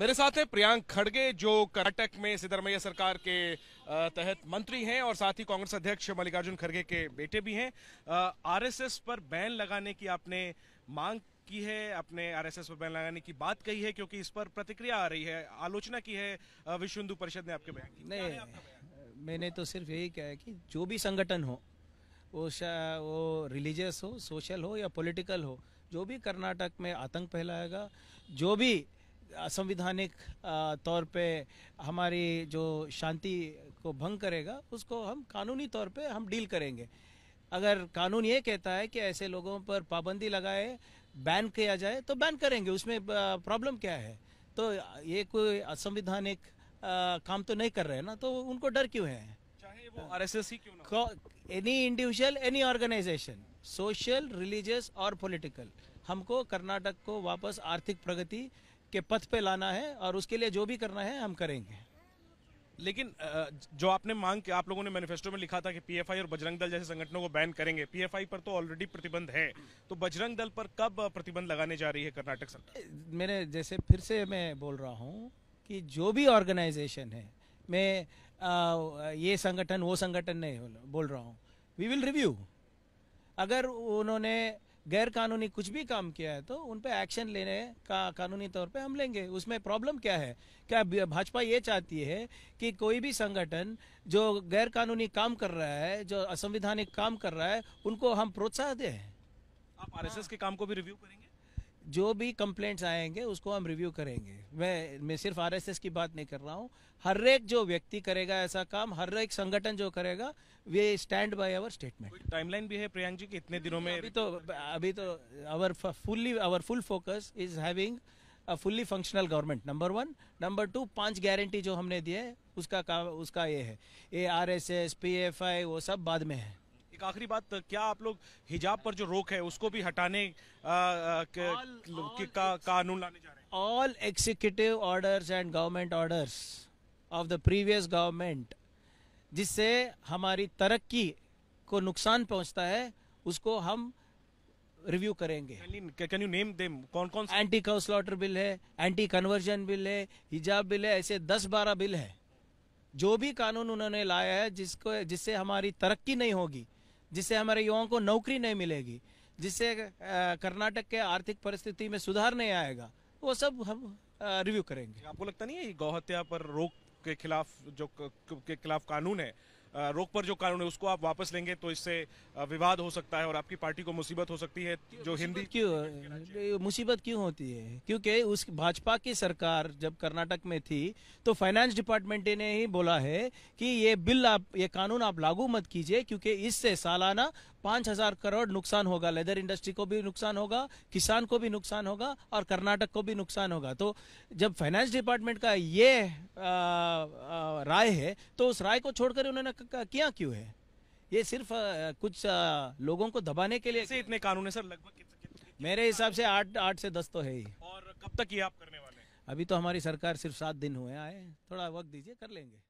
मेरे साथ है प्रियांक खड़गे जो कर्नाटक में सिद्धरमैया सरकार के तहत मंत्री हैं और साथ ही कांग्रेस अध्यक्ष मल्लिकार्जुन खड़गे के बेटे भी हैं आरएसएस पर बैन लगाने की आपने मांग की है अपने आरएसएस पर बैन लगाने की बात कही है क्योंकि इस पर प्रतिक्रिया आ रही है आलोचना की है विश्व हिंदू परिषद ने आपके बयान की नहीं मैंने तो सिर्फ यही कहा है कि जो भी संगठन हो वो वो रिलीजियस हो सोशल हो या पोलिटिकल हो जो भी कर्नाटक में आतंक फैलाएगा जो भी असंविधानिक तौर पे हमारी जो शांति को भंग करेगा उसको हम कानूनी तौर पे हम डील करेंगे अगर कानून ये कहता है कि ऐसे लोगों पर पाबंदी लगाए बैन किया जाए तो बैन करेंगे उसमें प्रॉब्लम क्या है तो ये कोई असंविधानिक काम तो नहीं कर रहे ना तो उनको डर क्यों है चाहे वो एस ही क्यों any individual any organisation social religious और पॉलिटिकल हमको कर्नाटक को वापस आर्थिक प्रगति के पथ पे लाना है और उसके लिए जो भी करना है हम करेंगे लेकिन जो आपने मांग आप लोगों ने मैनिफेस्टो में लिखा था कि पीएफआई और बजरंग दल जैसे संगठनों को बैन करेंगे पीएफआई पर तो ऑलरेडी प्रतिबंध है तो बजरंग दल पर कब प्रतिबंध लगाने जा रही है कर्नाटक सरकार मेरे जैसे फिर से मैं बोल रहा हूँ कि जो भी ऑर्गेनाइजेशन है मैं आ, ये संगठन वो संगठन नहीं बोल रहा हूँ वी विल रिव्यू अगर उन्होंने गैर कानूनी कुछ भी काम किया है तो उन पर एक्शन लेने का कानूनी तौर पे हम लेंगे उसमें प्रॉब्लम क्या है क्या भाजपा ये चाहती है कि कोई भी संगठन जो गैर कानूनी काम कर रहा है जो असंवैधानिक काम कर रहा है उनको हम प्रोत्साहन दें आप आरएसएस के काम को भी रिव्यू करेंगे जो भी कंप्लेंट्स आएंगे उसको हम रिव्यू करेंगे मैं मैं सिर्फ आरएसएस की बात नहीं कर रहा हूँ हर एक जो व्यक्ति करेगा ऐसा काम हर एक संगठन जो करेगा we stand by our statement timeline भी है प्रियांक जी कि इतने दिनों में अभी तो अभी तो our fully our full focus is having a fully functional government number one number two पांच गारंटी जो हमने दिए उसका काम उसका ये है ये R S S P F I वो सब बाद में है एक आखिरी बात क्या आप लोग हिजाब पर जो रोक है उसको भी हटाने का कानून लाने जा रहे हैं all executive orders and government orders of the previous government जिससे हमारी तरक्की को नुकसान पहुंचता है उसको हम रिव्यू करेंगे कैन यू नेम देम कौन कौन सा एंटी काउ स्लॉटर बिल है एंटी कन्वर्जन बिल है हिजाब बिल है ऐसे दस बारह बिल है जो भी कानून उन्होंने लाया है जिसको जिससे हमारी तरक्की नहीं होगी जिससे हमारे युवाओं को नौकरी नहीं मिलेगी जिससे कर्नाटक के आर्थिक परिस्थिति में सुधार नहीं आएगा वो सब हम रिव्यू करेंगे आपको लगता नहीं है गौहत्या पर रोक के खिलाफ जो के खिलाफ कानून है रोक पर जो कानून है उसको आप वापस लेंगे तो इससे विवाद हो सकता है और आपकी पार्टी को मुसीबत हो सकती है जो हिंदी क्यों मुसीबत क्यों होती है क्योंकि उस भाजपा की सरकार जब कर्नाटक में थी तो फाइनेंस डिपार्टमेंट ने ही बोला है कि ये बिल आप ये कानून आप लागू मत कीजिए क्योंकि इससे सालाना पाँच हजार करोड़ नुकसान होगा लेदर इंडस्ट्री को भी नुकसान होगा किसान को भी नुकसान होगा और कर्नाटक को भी नुकसान होगा तो जब फाइनेंस डिपार्टमेंट का ये आ, आ, राय है तो उस राय को छोड़कर उन्होंने किया क्यों है ये सिर्फ आ, कुछ आ, लोगों को दबाने के लिए इतने कानून है सर लगभग मेरे हिसाब से आठ आठ से दस तो है ही और कब तक ये आप करने वाले अभी तो हमारी सरकार सिर्फ सात दिन हुए आए थोड़ा वक्त दीजिए कर लेंगे